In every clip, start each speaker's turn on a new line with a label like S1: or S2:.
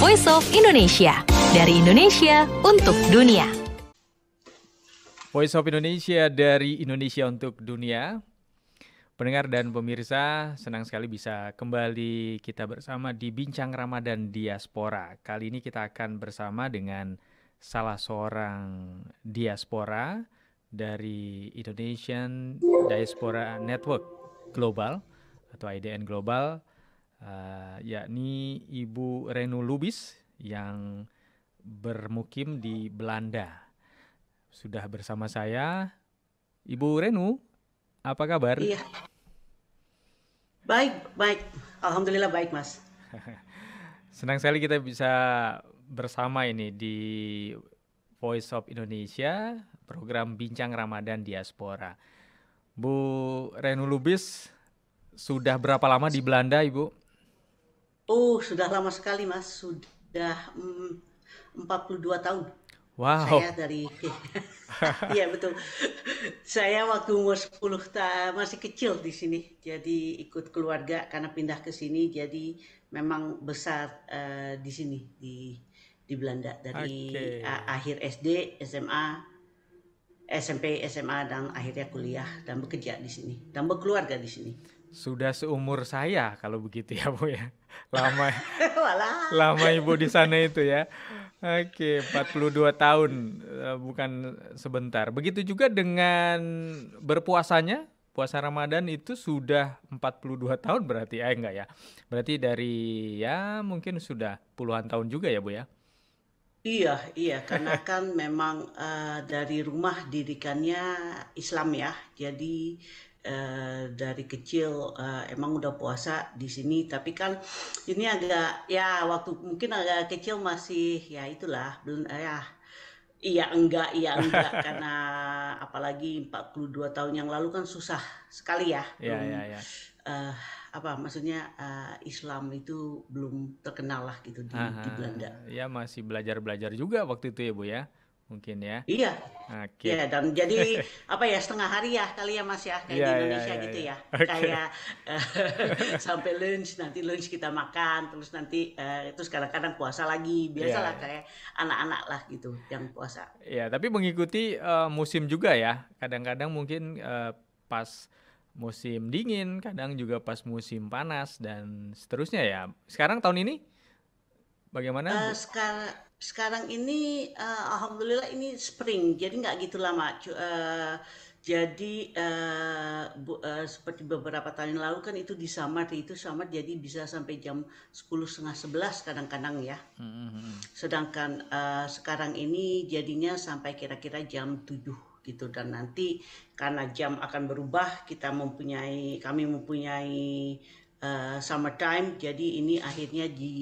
S1: Voice of Indonesia. Dari Indonesia untuk dunia.
S2: Voice of Indonesia dari Indonesia untuk dunia. Pendengar dan pemirsa, senang sekali bisa kembali kita bersama di Bincang Ramadan Diaspora. Kali ini kita akan bersama dengan salah seorang diaspora dari Indonesian Diaspora Network Global atau IDN Global uh, yakni Ibu Renu Lubis yang bermukim di Belanda. Sudah bersama saya, Ibu Renu, apa kabar? Iya.
S1: Baik, baik. Alhamdulillah baik, Mas.
S2: Senang sekali kita bisa bersama ini di Voice of Indonesia, program Bincang Ramadan Diaspora. Bu Renu Lubis, sudah berapa lama di Belanda, Ibu? Oh,
S1: sudah lama sekali, Mas. Sudah mm, 42 tahun. Wow. Saya dari Iya, betul. saya waktu umur 10 tahun masih kecil di sini. Jadi ikut keluarga karena pindah ke sini jadi memang besar uh, di sini di di Belanda dari okay. akhir SD, SMA, SMP, SMA dan akhirnya kuliah dan bekerja di sini dan berkeluarga di sini
S2: sudah seumur saya kalau begitu ya Bu ya. Lama lama Ibu di sana itu ya. Oke, 42 tahun eh, bukan sebentar. Begitu juga dengan berpuasanya, puasa Ramadan itu sudah 42 tahun berarti eh enggak ya. Berarti dari ya mungkin sudah puluhan tahun juga ya Bu ya.
S1: Iya, iya, karena kan memang uh, dari rumah didikannya Islam ya. Jadi Eh, dari kecil uh, emang udah puasa di sini tapi kan ini agak ya waktu mungkin agak kecil masih ya itulah belum uh, ya iya enggak iya enggak karena apalagi 42 tahun yang lalu kan susah sekali ya ya belum, ya, ya. Uh, apa maksudnya uh, Islam itu belum terkenal lah gitu di, di Belanda
S2: ya masih belajar belajar juga waktu itu ya bu ya mungkin ya. Iya. Oke. Okay. Ya, dan jadi
S1: apa ya setengah hari ya kali ya Mas ya kayak yeah, di iya, Indonesia yeah, yeah, gitu iya. ya. Okay. Kayak uh, sampai lunch nanti lunch kita makan terus nanti uh, terus kadang-kadang puasa lagi biasalah iya, yeah, kayak anak-anak lah gitu yang puasa.
S2: Iya, yeah, tapi mengikuti uh, musim juga ya. Kadang-kadang mungkin uh, pas musim dingin, kadang juga pas musim panas dan seterusnya ya. Sekarang tahun ini bagaimana? Uh,
S1: sekarang sekarang ini uh, alhamdulillah ini spring jadi nggak gitu lama uh, jadi uh, bu, uh, seperti beberapa tahun lalu kan itu di summer itu summer jadi bisa sampai jam sepuluh setengah sebelas kadang-kadang ya mm-hmm. sedangkan uh, sekarang ini jadinya sampai kira-kira jam tujuh gitu dan nanti karena jam akan berubah kita mempunyai kami mempunyai uh, summer time jadi ini akhirnya di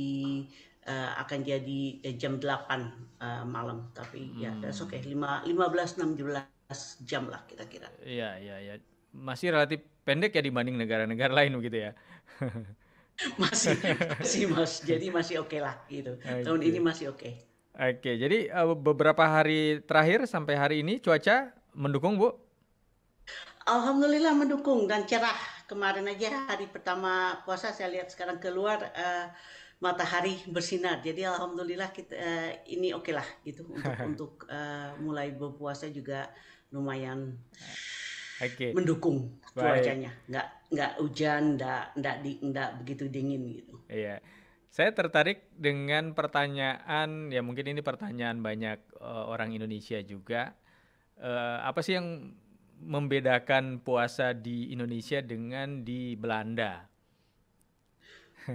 S1: uh, akan jadi eh, jam 8 uh, eh, malam tapi ya, hmm. ya that's okay belas 15 16 jam lah kita kira. Iya iya
S2: iya. Masih relatif pendek ya dibanding negara-negara lain begitu ya. masih masih Mas. Jadi
S1: masih oke okay lah gitu. Okay. Tahun ini masih oke. Okay.
S2: Oke, okay, jadi beberapa hari terakhir sampai hari ini cuaca mendukung, Bu?
S1: Alhamdulillah mendukung dan cerah. Kemarin aja hari pertama puasa saya lihat sekarang keluar uh, matahari bersinar. Jadi alhamdulillah kita uh, ini oke okay lah gitu untuk untuk uh, mulai berpuasa juga lumayan
S2: eh, okay. mendukung cuacanya.
S1: Nggak nggak hujan, nggak nggak di nggak begitu dingin gitu.
S2: Iya. Saya tertarik dengan pertanyaan ya mungkin ini pertanyaan banyak uh, orang Indonesia juga. Uh, apa sih yang membedakan puasa di Indonesia dengan di Belanda?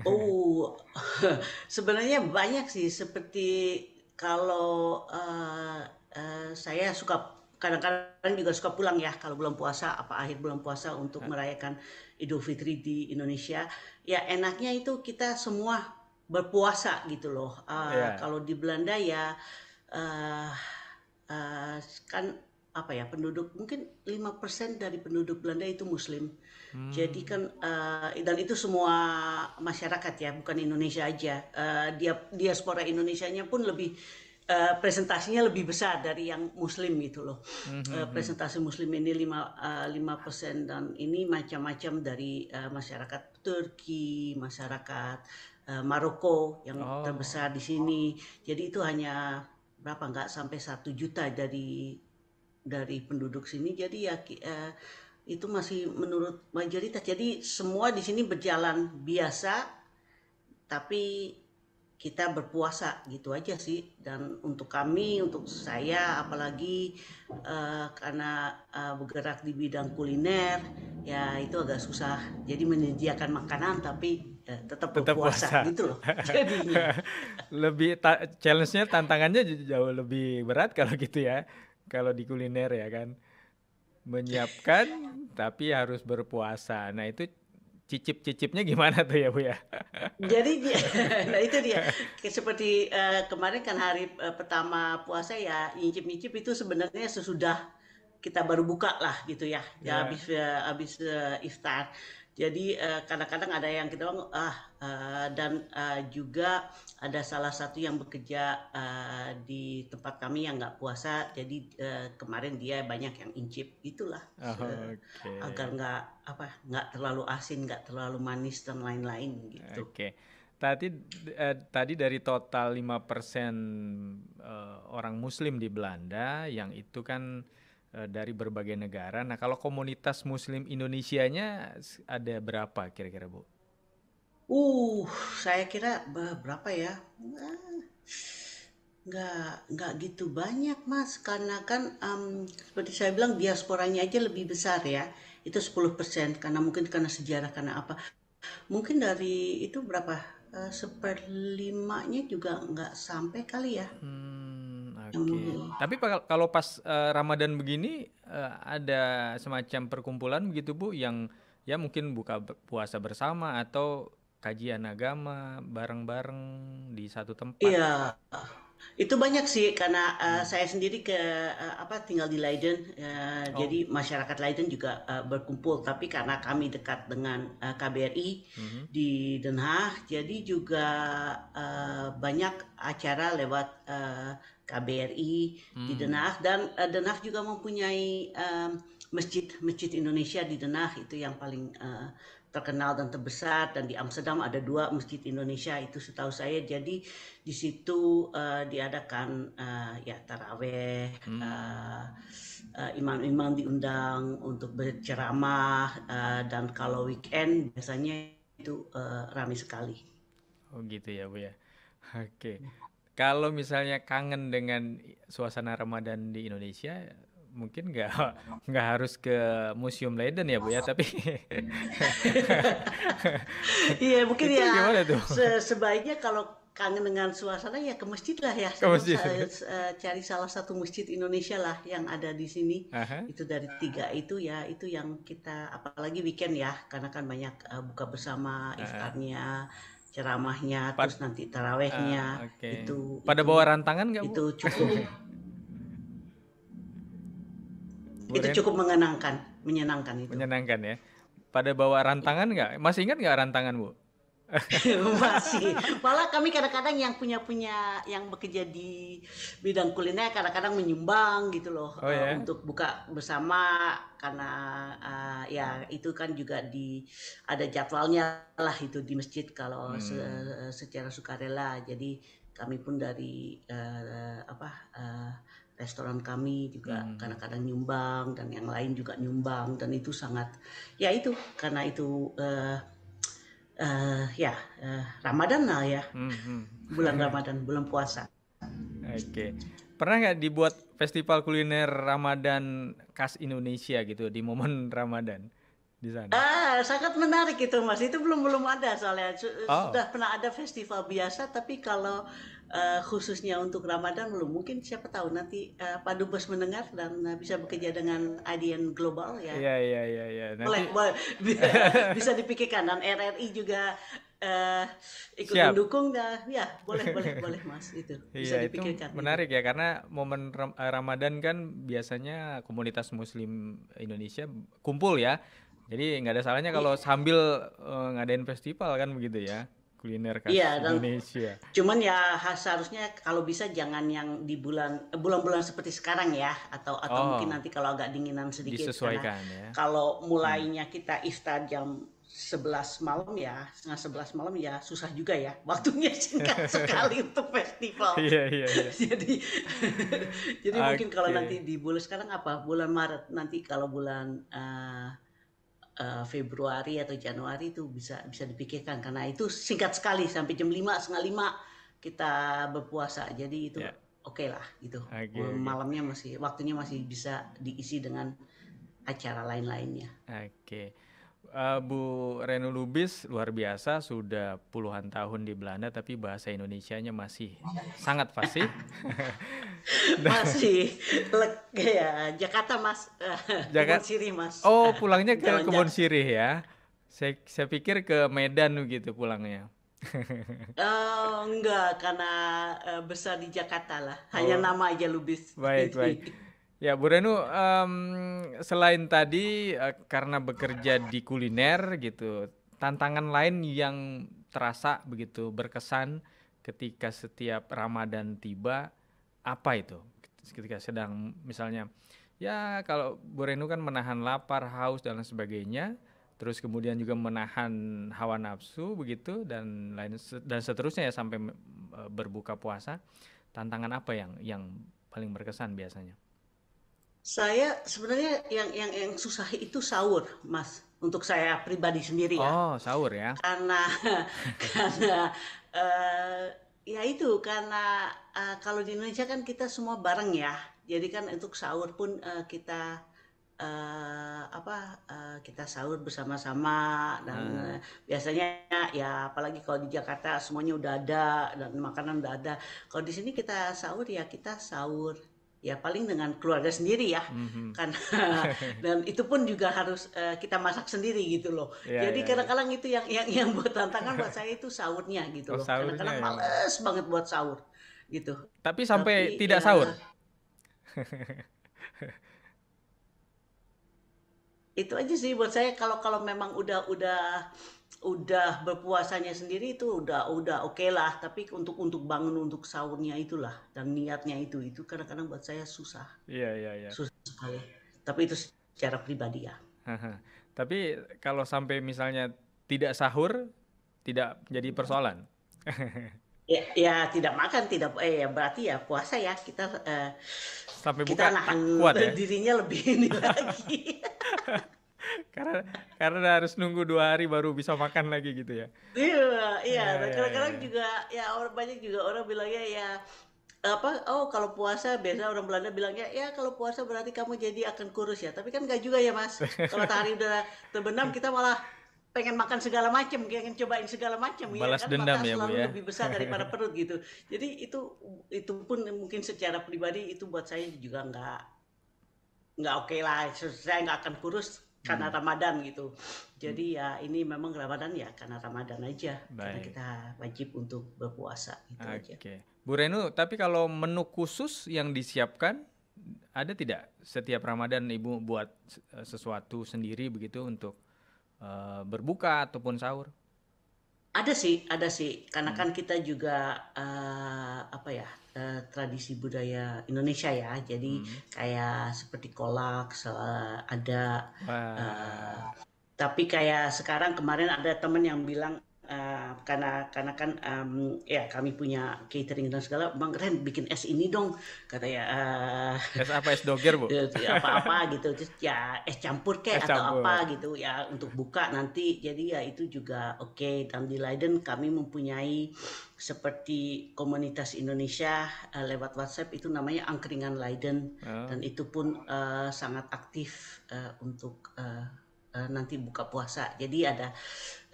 S1: Oh, sebenarnya banyak sih. Seperti kalau uh, uh, saya suka kadang-kadang juga suka pulang ya kalau bulan puasa apa akhir bulan puasa untuk ya. merayakan Idul Fitri di Indonesia. Ya enaknya itu kita semua berpuasa gitu loh. Uh, eh, yeah. Kalau di Belanda ya uh, uh, kan apa ya penduduk mungkin 5% dari penduduk Belanda itu muslim. Hmm. Jadi kan uh, dan itu semua masyarakat ya, bukan Indonesia aja. Uh, dia diaspora Indonesia-nya pun lebih uh, presentasinya lebih besar dari yang muslim gitu loh. Hmm, uh, presentasi muslim ini 5 uh, persen dan ini macam-macam dari uh, masyarakat Turki, masyarakat uh, Maroko yang oh. terbesar di sini. Jadi itu hanya berapa nggak sampai satu juta dari dari penduduk sini jadi ya uh, itu masih menurut mayoritas jadi semua di sini berjalan biasa tapi kita berpuasa gitu aja sih dan untuk kami untuk saya apalagi uh, karena uh, bergerak di bidang kuliner ya itu agak susah jadi menyediakan makanan tapi uh, tetap, berpuasa puasa. gitu loh jadinya
S2: lebih ta challenge-nya tantangannya jauh lebih berat kalau gitu ya kalau di kuliner ya kan menyiapkan tapi harus berpuasa. Nah, itu cicip-cicipnya gimana tuh ya, Bu ya?
S1: Jadi nah itu dia. Seperti uh, kemarin kan hari uh, pertama puasa ya nyicip-nyicip itu sebenarnya sesudah kita baru buka lah gitu ya. Ya, ya. habis yeah. habis uh, eh, abis, uh, iftar. Jadi eh, kadang-kadang uh, ada yang kita bilang ah uh, dan uh, juga ada salah satu yang bekerja uh, di tempat kami yang nggak puasa, jadi uh, kemarin dia banyak yang incip itulah oh, ah, okay. agar nggak apa
S2: nggak terlalu asin, nggak terlalu manis dan lain-lain gitu. Oke. Okay. Tadi eh, tadi dari total 5% eh, orang muslim di Belanda yang itu kan Eh, dari berbagai negara. Nah, kalau komunitas Muslim Indonesia-nya ada berapa kira-kira, Bu?
S1: Uh, saya kira berapa ya? Ah, nggak, nggak gitu banyak, Mas. Karena kan um, seperti saya bilang diasporanya aja lebih besar ya. Itu 10% karena mungkin karena sejarah, karena apa. Mungkin dari itu berapa? Uh, seperlimanya juga nggak sampai kali ya. Hmm
S2: Okay. Tapi kalau pas uh, Ramadan begini uh, ada semacam perkumpulan begitu Bu yang ya mungkin buka puasa bersama atau kajian agama bareng-bareng di satu tempat. Iya.
S1: Itu banyak sih karena uh, saya sendiri ke uh, apa tinggal di Leiden, uh, oh. jadi masyarakat Leiden juga uh, berkumpul. Tapi karena kami dekat dengan uh, KBRI hmm di Den Haag, jadi juga uh, banyak acara lewat uh, KBRI hmm. di Den Haag dan uh, Den Haag juga mempunyai um, masjid masjid Indonesia di Den Haag itu yang paling uh, terkenal dan terbesar dan di Amsterdam ada dua masjid Indonesia itu setahu saya jadi di situ uh, diadakan uh, ya taraweh hmm. uh, uh, diundang untuk berceramah uh,
S2: dan kalau weekend biasanya itu uh, ramai sekali oh gitu ya bu ya oke okay. kalau misalnya kangen dengan suasana Ramadan di Indonesia mungkin nggak nggak harus ke museum Leiden ya bu ya tapi iya mungkin ya gimana tuh? Se
S1: sebaiknya kalau kangen dengan suasana ya ke masjid lah ya ke masjid. Eh, cari salah satu masjid Indonesia lah yang ada di sini Aha. itu dari tiga itu ya itu yang kita apalagi weekend ya karena kan banyak uh, buka bersama iftarnya ceramahnya Pat terus nanti
S2: tarawehnya uh, ah, okay. itu pada itu, bawa rantangan nggak itu cukup Bu itu cukup mengenangkan, menyenangkan itu. Menyenangkan ya. Pada bawa rantangan nggak? Masih ingat nggak rantangan bu? masih
S1: malah kami kadang-kadang yang punya punya yang bekerja di bidang kuliner kadang-kadang menyumbang gitu loh oh, eh, ya? untuk buka bersama karena uh, ya itu kan juga di ada jadwalnya lah itu di masjid kalau hmm. se secara sukarela jadi kami pun dari uh, apa uh, restoran kami juga hmm. kadang-kadang nyumbang dan yang lain juga nyumbang dan itu sangat ya itu karena itu uh, uh, ya uh, Ramadan lah ya
S2: hmm, hmm, hmm. bulan Ramadan bulan puasa. Oke okay. pernah nggak dibuat festival kuliner Ramadan khas Indonesia gitu di momen Ramadan? di sana?
S1: Ah, sangat menarik itu Mas. Itu belum belum ada soalnya oh. sudah pernah ada festival biasa tapi kalau uh, khususnya untuk Ramadan belum. Mungkin siapa tahu nanti uh, eh, Pak Dubes mendengar dan uh, bisa bekerja dengan IDN Global ya. Iya
S2: iya iya Ya. Nanti...
S1: Boleh, bisa dipikirkan dan RRI juga uh, ikut Siap. mendukung dah ya boleh boleh boleh mas itu iya, bisa ya, dipikirkan itu
S2: menarik ya karena momen Ramadan kan biasanya komunitas Muslim Indonesia kumpul ya jadi nggak ada salahnya kalau yeah. sambil uh, ngadain festival kan begitu ya kuliner khas iya, Indonesia.
S1: Cuman ya khas harusnya kalau bisa jangan yang di bulan eh, bulan-bulan seperti sekarang ya atau atau oh, mungkin nanti kalau agak dinginan sedikit disesuaikan ya. Kalau hmm. mulainya kita iftar jam sebelas malam ya, setengah sebelas malam ya susah juga ya. Waktunya singkat sekali untuk festival. Iya, iya, iya. jadi jadi okay. mungkin kalau nanti di bulan sekarang apa? Bulan Maret nanti kalau bulan uh, Eh, Februari atau Januari itu bisa bisa dipikirkan karena itu singkat sekali sampai jam lima setengah lima kita berpuasa jadi itu yeah. oke okay lah
S2: gitu okay, malamnya
S1: masih waktunya masih bisa diisi dengan acara lain-lainnya
S2: oke okay. uh, eh, Bu Renu Lubis luar biasa sudah puluhan tahun di Belanda tapi bahasa Indonesianya masih sangat fasih masih
S1: leg ya Jakarta mas Jakarta Kebon Sirih mas oh pulangnya ke Kebun Kebon
S2: Sirih ya saya saya pikir ke Medan gitu pulangnya
S1: oh enggak karena eh, besar di Jakarta lah hanya oh. nama aja lubis
S2: baik baik Ya, Bu Renu, um, selain tadi uh, karena bekerja di kuliner gitu, tantangan lain yang terasa begitu berkesan ketika setiap Ramadan tiba apa itu ketika sedang misalnya ya kalau Bu Renu kan menahan lapar, haus dan lain sebagainya, terus kemudian juga menahan hawa nafsu begitu dan lain dan seterusnya ya sampai e, berbuka puasa. Tantangan apa yang yang paling berkesan biasanya?
S1: Saya sebenarnya yang yang yang susah itu sahur, Mas. Untuk saya pribadi sendiri ya.
S2: Oh, sahur ya.
S1: Karena karena uh, Ya itu karena uh, kalau di Indonesia kan kita semua bareng ya. Jadi kan untuk sahur pun uh, kita uh, apa uh, kita sahur bersama-sama dan hmm. biasanya ya apalagi kalau di Jakarta semuanya udah ada dan makanan udah ada. Kalau di sini kita sahur ya kita sahur ya paling dengan keluarga sendiri ya mm-hmm. karena dan itu pun juga harus uh, kita masak sendiri gitu loh yeah, jadi ya, ya. kadang-kadang yeah. itu yang yang yang buat tantangan buat saya itu sahurnya gitu oh, loh kadang-kadang ya. males banget buat sahur gitu tapi sampai tapi, tidak ya, sahur ya. itu aja sih buat saya kalau kalau memang udah udah udah berpuasanya sendiri itu udah udah oke okay lah tapi untuk untuk bangun untuk sahurnya itulah dan niatnya itu itu kadang-kadang buat saya susah
S2: iya iya iya susah
S1: sekali tapi itu secara pribadi ya
S2: tapi kalau sampai misalnya tidak sahur tidak jadi persoalan
S1: ya, ya tidak makan tidak eh ya berarti ya puasa ya kita eh,
S2: sampai kita buka nahan kuat ya? dirinya lebih
S1: ini lagi karena
S2: karena harus nunggu dua hari baru bisa makan lagi gitu ya
S1: iya iya ya, ya, kadang-kadang ya, juga ya orang banyak juga orang bilangnya ya apa oh kalau puasa biasa orang Belanda bilangnya ya kalau puasa berarti kamu jadi akan kurus ya tapi kan nggak juga ya mas kalau tadi udah terbenam kita malah pengen makan segala macam pengen cobain segala macam ya kan dendam ya, selalu ya? lebih besar daripada perut gitu jadi itu itu pun mungkin secara pribadi itu buat saya juga nggak nggak oke okay lah saya nggak akan kurus karena hmm. Ramadan gitu. Hmm. Jadi ya ini memang Ramadan ya karena Ramadan aja karena kita wajib untuk berpuasa
S2: gitu okay. aja. Oke. Bu Renu, tapi kalau menu khusus yang disiapkan ada tidak setiap Ramadan Ibu buat eh, sesuatu sendiri begitu untuk uh, berbuka ataupun sahur?
S1: ada sih ada sih karena hmm. kan kita juga uh, apa ya uh, tradisi budaya Indonesia ya jadi hmm. kayak seperti kolak ada wow. uh, eh, tapi kayak sekarang kemarin ada temen yang bilang Ah, karena karena kan um, ya kami punya catering dan segala bang Ren bikin es ini dong kata ya uh, es apa
S2: es doger bu ya, apa-apa
S1: gitu terus ya es campur kek atau campur. atau apa gitu ya untuk buka nanti jadi ya itu juga oke okay. dan di Leiden kami mempunyai seperti komunitas Indonesia uh, lewat WhatsApp itu namanya angkringan Leiden oh. dan itu pun uh, sangat aktif uh, untuk uh, uh, nanti buka puasa jadi ada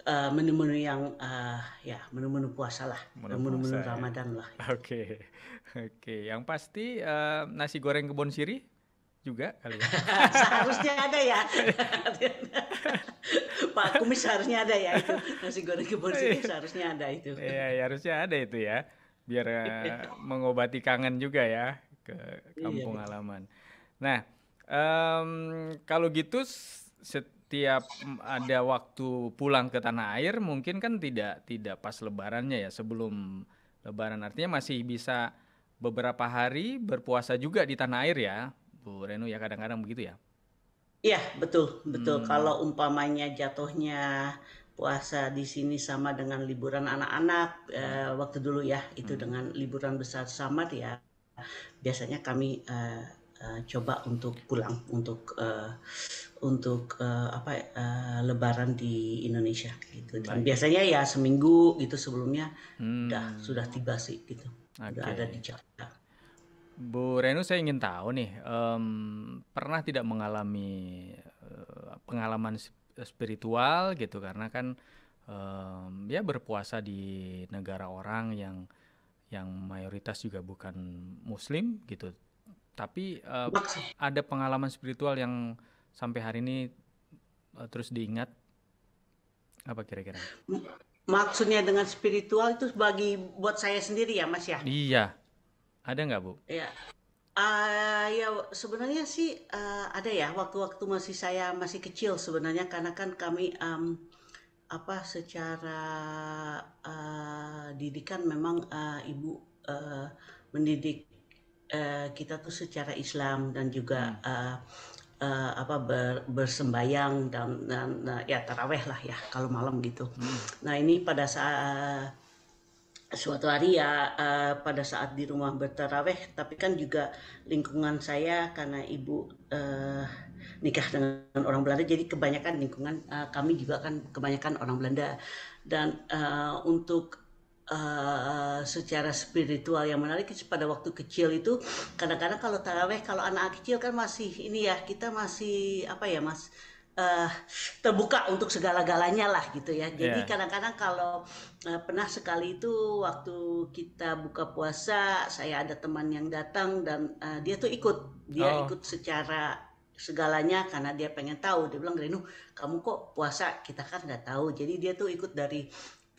S1: menu eh, menu-menu yang uh, ya menu-menu puasa lah, menu-menu ya. Ramadan
S2: lah. Oke, okay. oke. Okay. Yang pasti uh, nasi goreng kebon siri juga kali ya. seharusnya ada
S1: ya. Pak Kumis seharusnya ada ya itu nasi goreng kebon siri iya.
S2: seharusnya ada itu. Iya, ya, harusnya ada itu ya. Biar uh, mengobati kangen juga ya ke iya, kampung iya, halaman. Nah, um, kalau gitu set, tiap mm, ada waktu pulang ke tanah air mungkin kan tidak tidak pas lebarannya ya sebelum lebaran artinya masih bisa beberapa hari berpuasa juga di tanah air ya Bu Renu ya kadang-kadang begitu ya
S1: Iya betul betul hmm. kalau umpamanya jatuhnya puasa di sini sama dengan liburan anak-anak hmm. eh, waktu dulu ya itu hmm. dengan liburan besar sama ya biasanya kami eh, uh, coba untuk pulang untuk uh, untuk uh, apa uh, Lebaran di Indonesia gitu. Dan Baik. biasanya ya seminggu gitu sebelumnya hmm. sudah tiba sih gitu. Okay. ada di Jakarta.
S2: Bu Renu saya ingin tahu nih um, pernah tidak mengalami uh, pengalaman spiritual gitu karena kan um, ya berpuasa di negara orang yang yang mayoritas juga bukan Muslim gitu tapi uh, ada pengalaman spiritual yang sampai hari ini uh, terus diingat apa kira-kira?
S1: Maksudnya dengan spiritual itu bagi buat saya sendiri ya Mas ya?
S2: Iya. Ada nggak Bu?
S1: Iya. Uh, ya sebenarnya sih uh, ada ya waktu-waktu masih saya masih kecil sebenarnya karena kan kami um, apa secara uh, didikan memang uh, ibu uh, mendidik Eh, kita tuh secara Islam dan juga uh, uh, apa ber, bersembayang dan, dan uh, ya taraweh lah ya kalau malam gitu. Hmm. Nah ini pada saat suatu hari ya uh, pada saat di rumah bertaraweh, tapi kan juga lingkungan saya karena ibu uh, nikah dengan orang Belanda, jadi kebanyakan lingkungan uh, kami juga kan kebanyakan orang Belanda dan uh, untuk uh, secara spiritual yang menarik pada waktu kecil itu kadang-kadang kalau taraweh kalau anak kecil kan masih ini ya kita masih apa ya mas uh, terbuka untuk segala-galanya lah gitu ya. Jadi iya. kadang-kadang kalau uh, pernah sekali itu waktu kita buka puasa, saya ada teman yang datang dan uh, dia tuh ikut, dia oh. ikut secara segalanya karena dia pengen tahu. Dia bilang Renu, kamu kok puasa? Kita kan nggak tahu. Jadi dia tuh ikut dari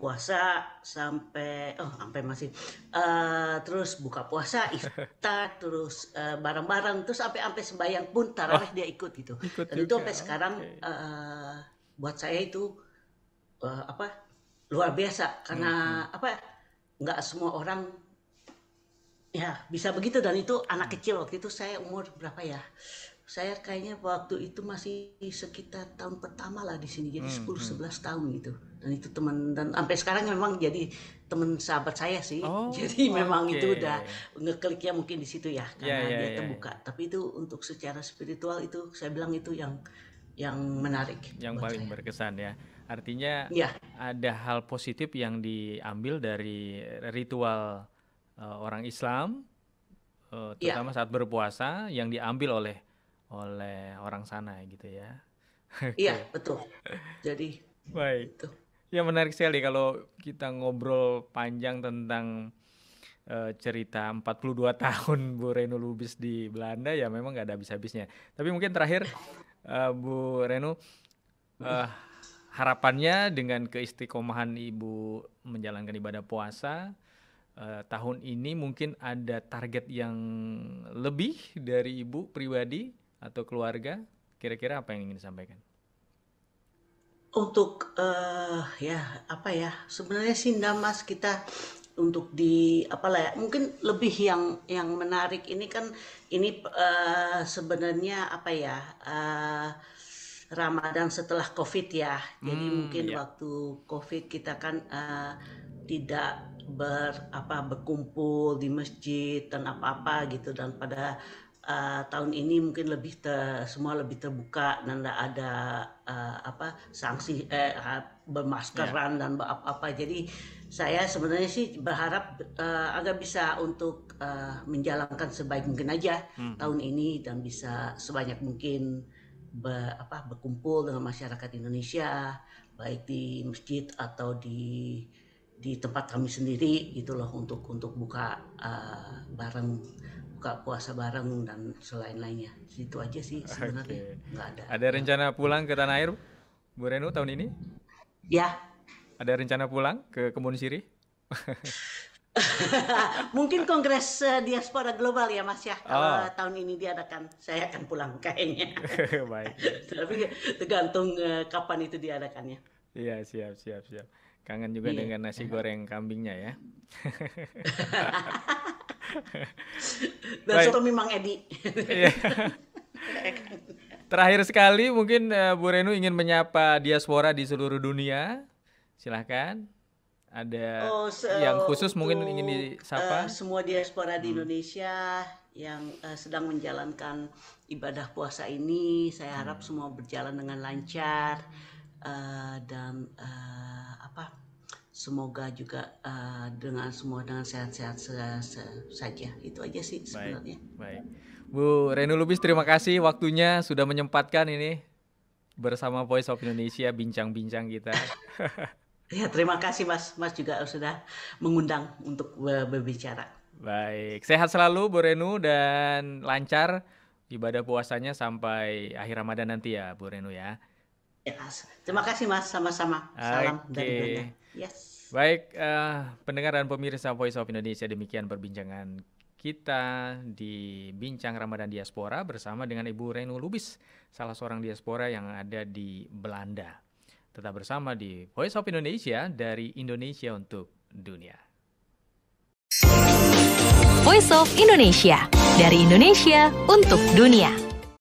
S1: puasa sampai oh sampai masih uh, terus buka puasa iftar terus uh, bareng-bareng terus sampai sampai sembahyang pun taraweh oh, dia ikut gitu ikut dan juga. itu sampai sekarang okay. uh, eh, buat saya itu uh, apa luar biasa karena hmm, hmm. apa nggak semua orang ya bisa begitu dan itu anak hmm. kecil waktu itu saya umur berapa ya saya kayaknya waktu itu masih sekitar tahun pertama lah di sini jadi hmm, 10 11 hmm. tahun gitu dan itu teman dan sampai sekarang memang jadi teman sahabat saya sih oh, jadi okay. memang itu udah ngekliknya mungkin di situ ya, ya karena yeah, yeah, dia ya. terbuka yeah. tapi itu untuk secara spiritual itu saya bilang itu yang yang menarik
S2: yang paling saya. berkesan ya artinya yeah. ada hal positif yang diambil dari ritual uh, orang Islam uh, terutama yeah. saat berpuasa yang diambil oleh oleh orang sana gitu ya iya yeah, betul jadi baik itu Ya menarik sekali kalau kita ngobrol panjang tentang uh, cerita 42 tahun Bu Renu Lubis di Belanda ya memang nggak ada habis-habisnya. Tapi mungkin terakhir eh, Bu Renu uh, eh, harapannya dengan keistiqomahan Ibu menjalankan ibadah puasa uh, tahun ini mungkin ada target yang lebih dari Ibu pribadi atau keluarga? Kira-kira apa yang ingin disampaikan?
S1: untuk uh, ya apa ya sebenarnya sih mas kita untuk di apalah ya mungkin lebih yang yang menarik ini kan ini uh, sebenarnya apa ya uh, Ramadan setelah COVID ya jadi hmm, mungkin iya. waktu COVID kita kan uh, tidak ber apa berkumpul di masjid dan apa apa gitu dan pada Eh, tahun ini mungkin lebih ter, semua lebih terbuka dan tidak ada uh, apa sanksi eh, bermaskeran yeah. dan apa-apa. Jadi saya sebenarnya sih berharap uh, agar bisa untuk uh, menjalankan sebaik mungkin aja hmm. tahun ini dan bisa sebanyak mungkin be, apa, berkumpul dengan masyarakat Indonesia baik di masjid atau di di tempat kami sendiri gitu loh untuk untuk buka uh, bareng buka puasa bareng dan selain lainnya
S2: itu aja sih sebenarnya okay. nggak ada ada rencana pulang ke tanah air Bu Renu tahun ini ya ada rencana pulang ke kebun sirih
S1: Mungkin kongres uh, diaspora global ya Mas ya. Kalau oh. tahun ini diadakan, saya akan pulang kayaknya. Baik. Tapi tergantung uh, kapan itu diadakannya.
S2: Iya, siap, siap, siap. Kangen juga iya. dengan nasi goreng kambingnya ya. Dan right. memang Edi. Iya. Terakhir sekali mungkin uh, Bu Renu ingin menyapa diaspora di seluruh dunia. Silahkan. Ada oh, so, yang khusus mungkin ingin disapa? Uh,
S1: semua diaspora di hmm. Indonesia yang uh, sedang menjalankan ibadah puasa ini, saya harap hmm. semua berjalan dengan lancar uh, dan uh, semoga juga uh, dengan semua dengan
S2: sehat-sehat saja. Itu aja sih sebenarnya. Baik, baik. Bu Renu Lubis terima kasih waktunya sudah menyempatkan ini bersama Voice of Indonesia bincang-bincang kita.
S1: ya, terima kasih Mas. Mas juga sudah mengundang untuk berbicara.
S2: Baik, sehat selalu Bu Renu dan lancar ibadah puasanya sampai akhir Ramadan nanti ya Bu Renu ya. Ya,
S1: terima kasih Mas sama-sama. Salam okay. dari Belanda. Yes.
S2: Baik, uh, pendengar dan pemirsa Voice of Indonesia demikian perbincangan kita di Bincang Ramadan Diaspora bersama dengan Ibu Renu Lubis, salah seorang diaspora yang ada di Belanda. Tetap bersama di Voice of Indonesia dari Indonesia untuk dunia. Voice of Indonesia dari Indonesia untuk dunia.